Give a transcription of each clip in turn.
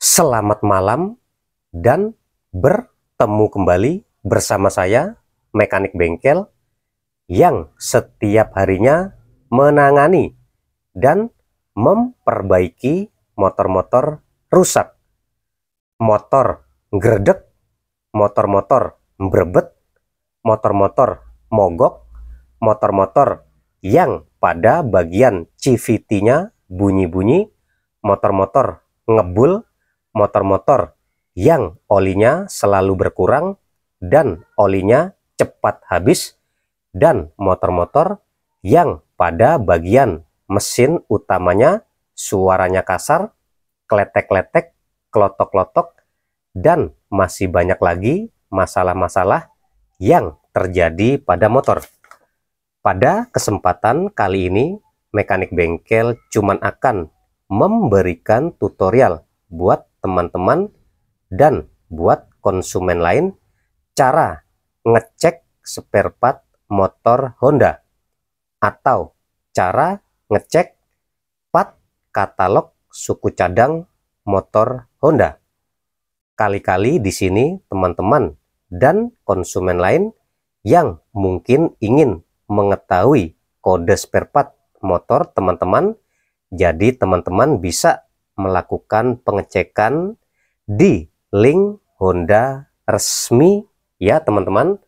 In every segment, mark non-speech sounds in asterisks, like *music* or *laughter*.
selamat malam, dan bertemu kembali bersama saya, mekanik bengkel, yang setiap harinya menangani dan memperbaiki motor-motor rusak, motor gerdek, motor-motor berbet, motor-motor mogok, motor-motor yang pada bagian CVT-nya bunyi-bunyi, motor-motor ngebul, motor-motor yang olinya selalu berkurang dan olinya cepat habis dan motor-motor yang pada bagian mesin utamanya suaranya kasar, kletek-kletek, klotok klotok dan masih banyak lagi masalah-masalah yang terjadi pada motor. Pada kesempatan kali ini, mekanik bengkel cuman akan memberikan tutorial buat teman-teman dan buat konsumen lain cara ngecek spare part motor Honda atau cara ngecek part katalog suku cadang motor Honda. Kali-kali di sini teman-teman dan konsumen lain yang mungkin ingin mengetahui kode spare part motor teman-teman jadi teman-teman bisa melakukan pengecekan di link Honda resmi ya teman-teman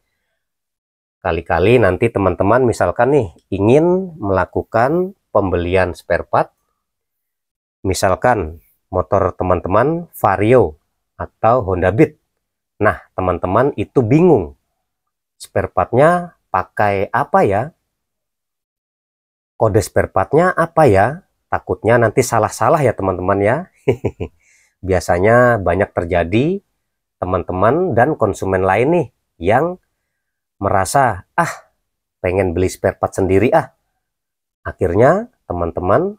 kali-kali nanti teman-teman misalkan nih ingin melakukan pembelian spare part misalkan motor teman-teman Vario atau Honda Beat nah teman-teman itu bingung spare partnya pakai apa ya kode spare partnya apa ya Takutnya nanti salah-salah ya teman-teman ya. *laughs* Biasanya banyak terjadi teman-teman dan konsumen lain nih yang merasa ah pengen beli spare part sendiri ah. Akhirnya teman-teman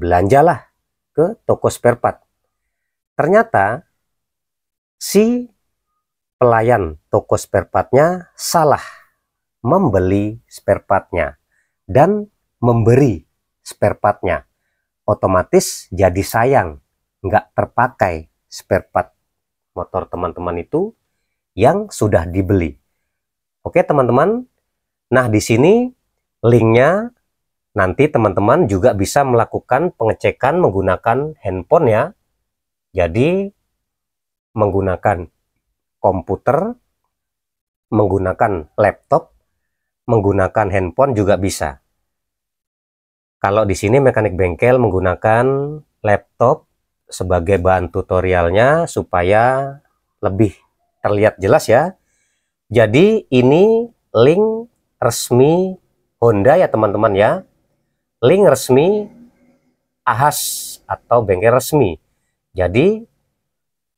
belanjalah ke toko spare part. Ternyata si pelayan toko spare partnya salah membeli spare partnya dan memberi spare partnya otomatis jadi sayang, nggak terpakai spare part motor teman-teman itu yang sudah dibeli. Oke teman-teman, nah di sini linknya nanti teman-teman juga bisa melakukan pengecekan menggunakan handphone ya. Jadi menggunakan komputer, menggunakan laptop, menggunakan handphone juga bisa. Kalau di sini mekanik bengkel menggunakan laptop sebagai bahan tutorialnya supaya lebih terlihat jelas ya. Jadi ini link resmi Honda ya teman-teman ya. Link resmi AHAS atau bengkel resmi. Jadi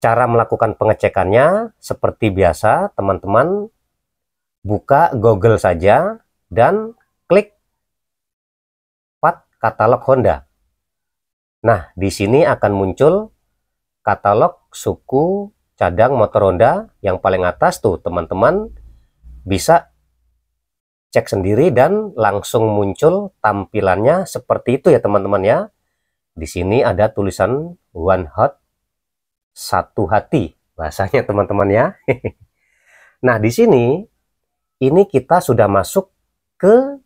cara melakukan pengecekannya seperti biasa teman-teman buka Google saja dan katalog Honda. Nah, di sini akan muncul katalog suku cadang motor Honda yang paling atas tuh teman-teman bisa cek sendiri dan langsung muncul tampilannya seperti itu ya teman-teman ya. Di sini ada tulisan one hot satu hati bahasanya teman-teman ya. *laughs* Nah, di sini ini kita sudah masuk ke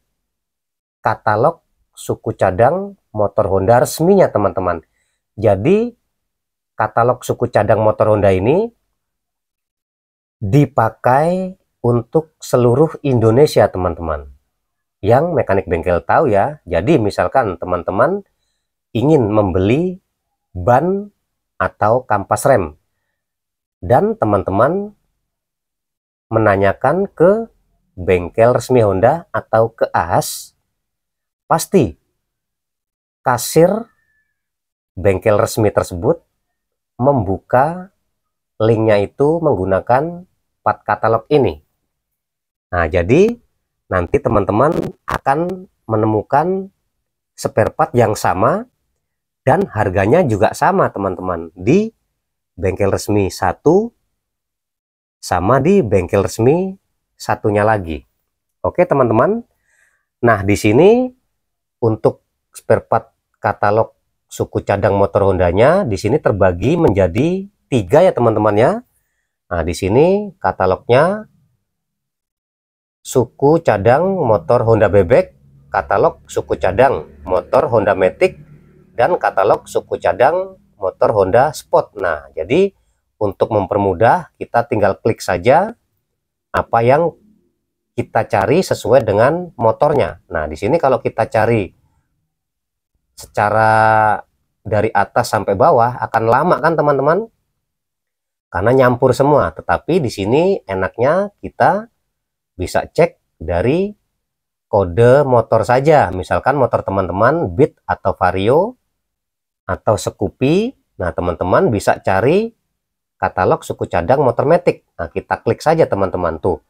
katalog suku cadang motor Honda resminya teman-teman. Jadi katalog suku cadang motor Honda ini dipakai untuk seluruh Indonesia teman-teman. Yang mekanik bengkel tahu ya. Jadi misalkan teman-teman ingin membeli ban atau kampas rem dan teman-teman menanyakan ke bengkel resmi Honda atau ke as pasti kasir bengkel resmi tersebut membuka linknya itu menggunakan part katalog ini. Nah, jadi nanti teman-teman akan menemukan spare part yang sama dan harganya juga sama teman-teman di bengkel resmi satu sama di bengkel resmi satunya lagi. Oke teman-teman. Nah, di sini untuk spare part katalog suku cadang motor Hondanya di sini terbagi menjadi tiga ya teman teman ya. Nah di sini katalognya suku cadang motor Honda Bebek, katalog suku cadang motor Honda Matic, dan katalog suku cadang motor Honda Sport. Nah jadi untuk mempermudah kita tinggal klik saja apa yang kita cari sesuai dengan motornya. Nah, di sini kalau kita cari secara dari atas sampai bawah akan lama kan teman-teman? Karena nyampur semua. Tetapi di sini enaknya kita bisa cek dari kode motor saja. Misalkan motor teman-teman Beat atau Vario atau Scoopy. Nah, teman-teman bisa cari katalog suku cadang motor Matic. Nah, kita klik saja teman-teman tuh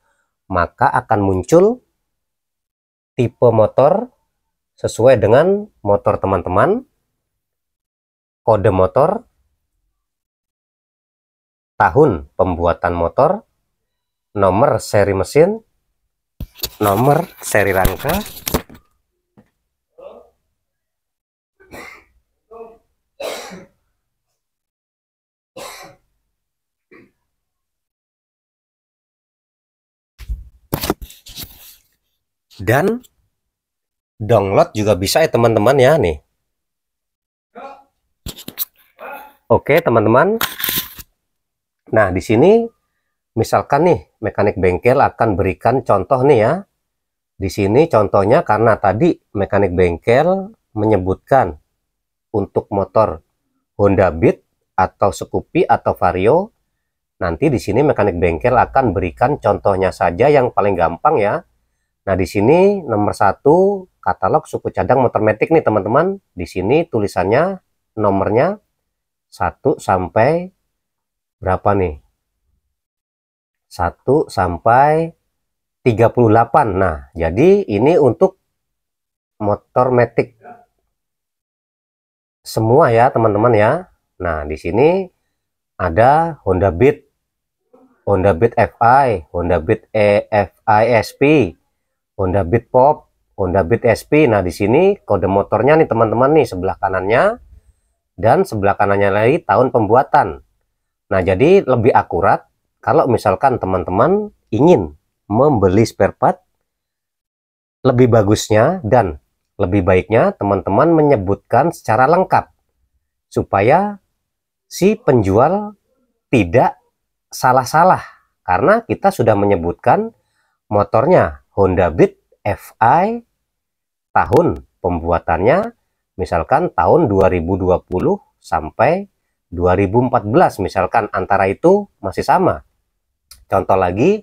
maka akan muncul tipe motor sesuai dengan motor teman-teman, kode motor, tahun pembuatan motor, nomor seri mesin, nomor seri rangka, dan download juga bisa ya teman-teman ya nih oke teman-teman nah di sini misalkan nih mekanik bengkel akan berikan contoh nih ya di sini contohnya karena tadi mekanik bengkel menyebutkan untuk motor Honda Beat atau Scoopy atau Vario nanti di sini mekanik bengkel akan berikan contohnya saja yang paling gampang ya Nah, di sini nomor satu katalog suku cadang motor metik nih teman-teman. Di sini tulisannya nomornya 1 sampai berapa nih? 1 sampai 38. Nah, jadi ini untuk motor metik semua ya teman-teman ya. Nah, di sini ada Honda Beat, Honda Beat FI, Honda Beat EFI SP, Honda Beat Pop, Honda Beat SP. Nah, di sini kode motornya nih teman-teman nih sebelah kanannya dan sebelah kanannya lagi tahun pembuatan. Nah, jadi lebih akurat kalau misalkan teman-teman ingin membeli spare part lebih bagusnya dan lebih baiknya teman-teman menyebutkan secara lengkap supaya si penjual tidak salah-salah karena kita sudah menyebutkan motornya Honda Beat FI tahun pembuatannya misalkan tahun 2020 sampai 2014 misalkan antara itu masih sama. Contoh lagi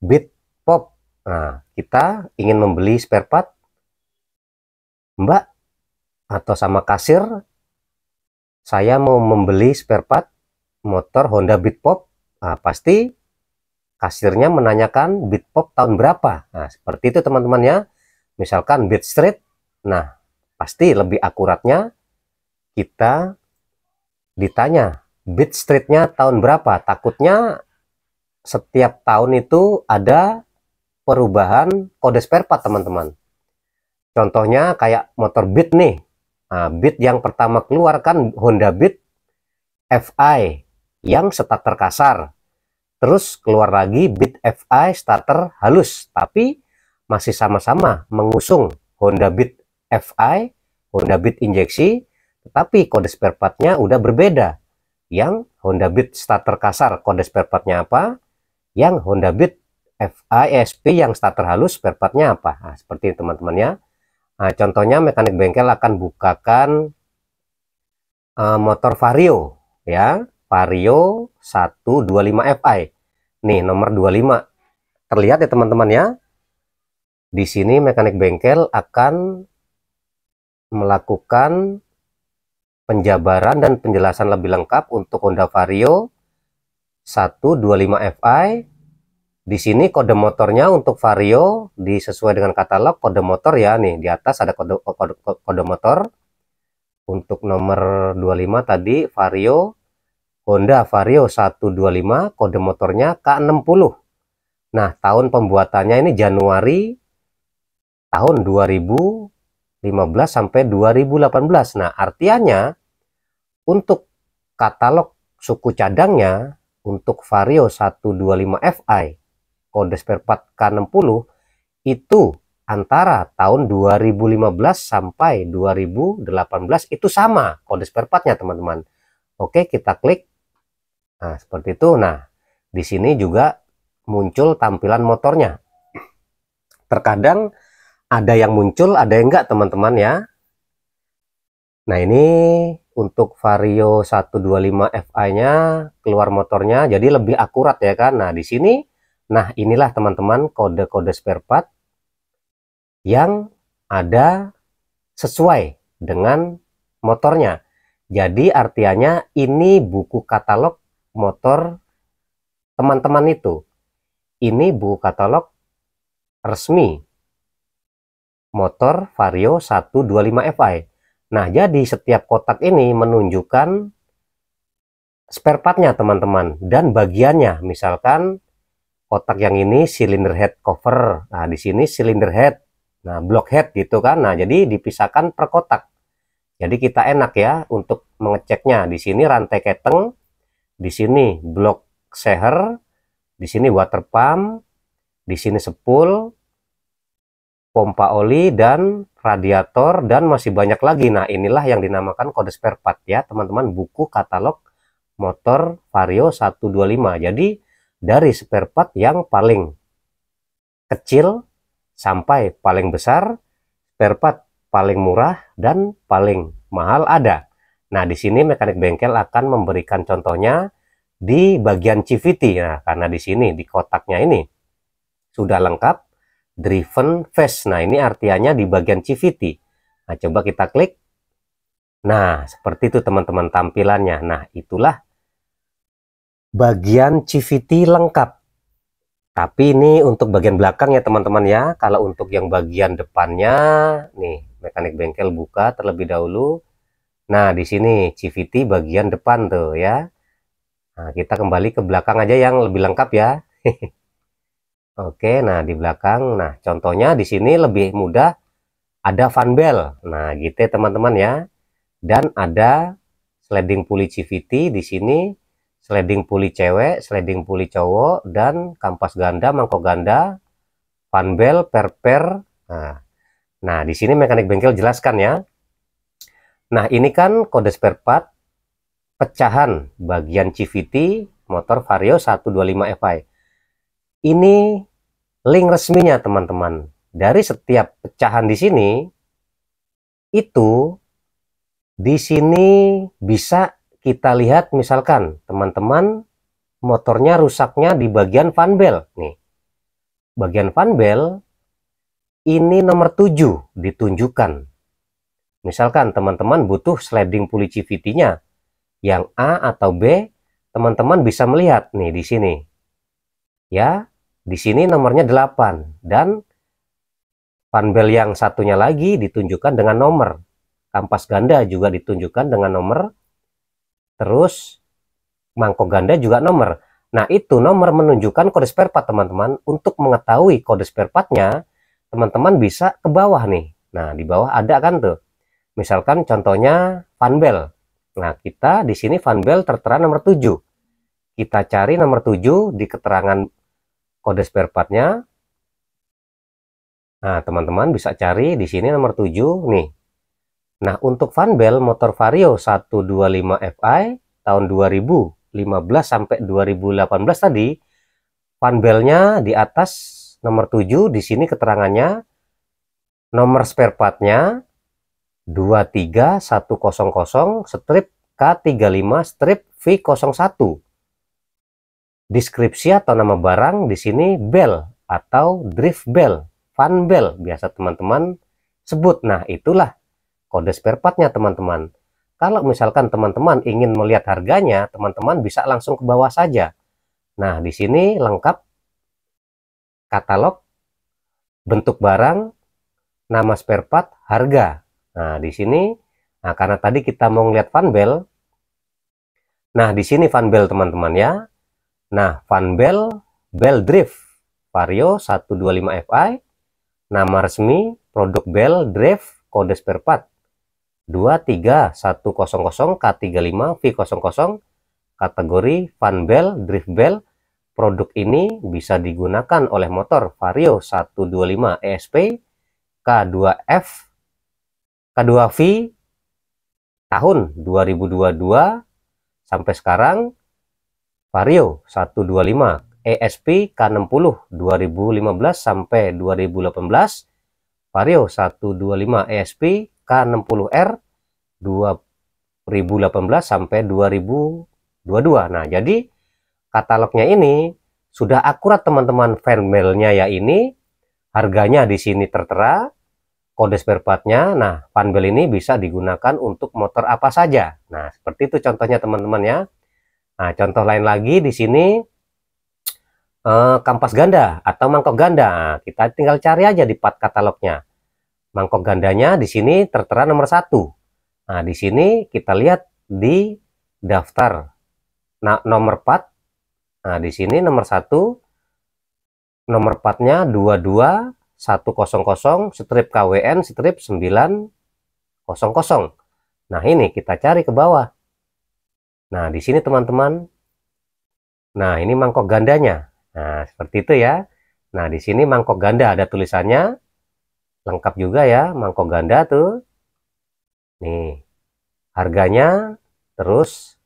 Beat Pop. Nah, kita ingin membeli spare part Mbak atau sama kasir saya mau membeli spare part motor Honda Beat Pop. Nah, pasti kasirnya menanyakan beat pop tahun berapa. Nah, seperti itu teman-teman ya. Misalkan beat street. Nah, pasti lebih akuratnya kita ditanya beat streetnya tahun berapa. Takutnya setiap tahun itu ada perubahan kode spare part teman-teman. Contohnya kayak motor beat nih. Nah, beat yang pertama keluar kan Honda Beat FI yang starter kasar. Terus keluar lagi Beat FI starter halus, tapi masih sama-sama mengusung Honda Beat FI, Honda Beat injeksi, tetapi kode spare partnya udah berbeda. Yang Honda Beat starter kasar kode spare partnya apa? Yang Honda Beat FI SP eh, yang starter halus spare partnya apa? Nah, seperti teman-teman ya. Nah, contohnya mekanik bengkel akan bukakan uh, motor Vario ya Vario 125 Fi. Nih nomor 25. Terlihat ya teman-teman ya. Di sini mekanik bengkel akan melakukan penjabaran dan penjelasan lebih lengkap untuk Honda Vario 125 Fi. Di sini kode motornya untuk Vario disesuai dengan katalog kode motor ya nih di atas ada kode kode, kode motor untuk nomor 25 tadi Vario Honda Vario 125, kode motornya K60. Nah, tahun pembuatannya ini Januari tahun 2015 sampai 2018. Nah, artinya untuk katalog suku cadangnya untuk Vario 125 FI kode spare part K60 itu antara tahun 2015 sampai 2018 itu sama kode spare partnya teman-teman. Oke, kita klik Nah, seperti itu. Nah, di sini juga muncul tampilan motornya. Terkadang ada yang muncul, ada yang enggak teman-teman ya. Nah, ini untuk Vario 125 FI-nya keluar motornya jadi lebih akurat ya kan. Nah, di sini nah inilah teman-teman kode-kode spare part yang ada sesuai dengan motornya. Jadi artinya ini buku katalog motor teman-teman itu. Ini buku katalog resmi motor Vario 125 Fi. Nah, jadi setiap kotak ini menunjukkan spare partnya teman-teman dan bagiannya. Misalkan kotak yang ini silinder head cover. Nah, di sini silinder head. Nah, block head gitu kan. Nah, jadi dipisahkan per kotak. Jadi kita enak ya untuk mengeceknya. Di sini rantai keteng, di sini blok seher, di sini water pump, di sini sepul, pompa oli dan radiator dan masih banyak lagi. Nah, inilah yang dinamakan kode spare part ya, teman-teman, buku katalog motor Vario 125. Jadi dari spare part yang paling kecil sampai paling besar, spare part paling murah dan paling mahal ada. Nah, di sini mekanik bengkel akan memberikan contohnya di bagian CVT. Nah, karena di sini, di kotaknya ini, sudah lengkap driven phase. Nah, ini artinya di bagian CVT. Nah, coba kita klik. Nah, seperti itu teman-teman tampilannya. Nah, itulah bagian CVT lengkap. Tapi ini untuk bagian belakang ya teman-teman ya. Kalau untuk yang bagian depannya, nih mekanik bengkel buka terlebih dahulu. Nah, di sini CVT bagian depan tuh ya. Nah, kita kembali ke belakang aja yang lebih lengkap ya. *laughs* Oke, nah di belakang, nah contohnya di sini lebih mudah ada fan bell. Nah, gitu ya teman-teman ya. Dan ada sliding pulley CVT di sini, sliding pulley cewek, sliding pulley cowok, dan kampas ganda, mangkok ganda, fan bell, per-per. Nah, nah di sini mekanik bengkel jelaskan ya Nah, ini kan kode spare part pecahan bagian CVT motor Vario 125 Fi. Ini link resminya, teman-teman. Dari setiap pecahan di sini, itu di sini bisa kita lihat misalkan teman-teman motornya rusaknya di bagian fan bell nih. Bagian fan bell ini nomor 7 ditunjukkan Misalkan teman-teman butuh sliding pulicivity-nya yang A atau B, teman-teman bisa melihat nih di sini. Ya, di sini nomornya 8 dan panbel yang satunya lagi ditunjukkan dengan nomor. Kampas ganda juga ditunjukkan dengan nomor. Terus mangkok ganda juga nomor. Nah, itu nomor menunjukkan kode spare part teman-teman. Untuk mengetahui kode spare part-nya, teman-teman bisa ke bawah nih. Nah, di bawah ada kan tuh Misalkan contohnya Bell. Nah, kita di sini Bell tertera nomor 7. Kita cari nomor 7 di keterangan kode spare partnya. Nah, teman-teman bisa cari di sini nomor 7 nih. Nah, untuk Bell motor Vario 125 Fi tahun 2015 sampai 2018 tadi, Bellnya di atas nomor 7 di sini keterangannya nomor spare partnya 23100 strip K35 strip V01. Deskripsi atau nama barang di sini bell atau drift bell, fan bell biasa teman-teman sebut. Nah, itulah kode spare partnya teman-teman. Kalau misalkan teman-teman ingin melihat harganya, teman-teman bisa langsung ke bawah saja. Nah, di sini lengkap katalog, bentuk barang, nama spare part, harga. Nah, di sini nah karena tadi kita mau ngeliat fan bell. Nah, di sini fan bell teman-teman ya. Nah, fan bell bell drift Vario 125 Fi nama resmi produk bell drift kode spare part 23100 K35 V00 kategori fan bell drift bell produk ini bisa digunakan oleh motor Vario 125 ESP K2F kedua v tahun 2022 sampai sekarang Vario 125 ESP K60 2015 sampai 2018 Vario 125 ESP K60R 2018 sampai 2022 nah jadi katalognya ini sudah akurat teman-teman mailnya ya ini harganya di sini tertera kode spare partnya. Nah, panbel ini bisa digunakan untuk motor apa saja. Nah, seperti itu contohnya teman-teman ya. Nah, contoh lain lagi di sini eh, kampas ganda atau mangkok ganda. Nah, kita tinggal cari aja di part katalognya. Mangkok gandanya di sini tertera nomor satu. Nah, di sini kita lihat di daftar nah, nomor part. Nah, di sini nomor satu nomor partnya 22 100 strip KWN strip 900. Nah, ini kita cari ke bawah. Nah, di sini teman-teman. Nah, ini mangkok gandanya. Nah, seperti itu ya. Nah, di sini mangkok ganda ada tulisannya. Lengkap juga ya, mangkok ganda tuh. Nih, harganya, terus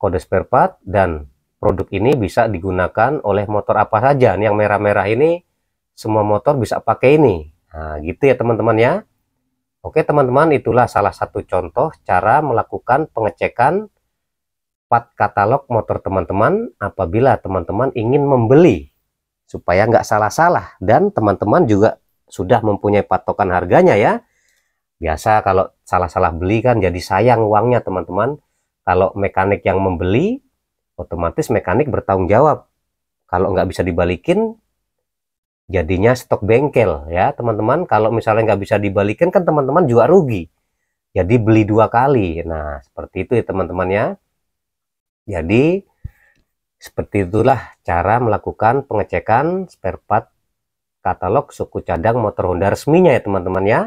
kode spare part, dan produk ini bisa digunakan oleh motor apa saja. Yang merah-merah ini semua motor bisa pakai ini nah gitu ya teman-teman ya Oke teman-teman itulah salah satu contoh cara melakukan pengecekan part katalog motor teman-teman apabila teman-teman ingin membeli supaya nggak salah-salah dan teman-teman juga sudah mempunyai patokan harganya ya biasa kalau salah-salah beli kan jadi sayang uangnya teman-teman kalau mekanik yang membeli otomatis mekanik bertanggung jawab kalau nggak bisa dibalikin jadinya stok bengkel ya teman-teman kalau misalnya nggak bisa dibalikin kan teman-teman juga rugi jadi beli dua kali nah seperti itu ya teman-teman ya jadi seperti itulah cara melakukan pengecekan spare part katalog suku cadang motor Honda resminya ya teman-teman ya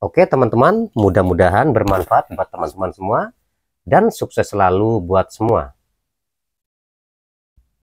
Oke teman-teman mudah-mudahan bermanfaat buat teman-teman semua dan sukses selalu buat semua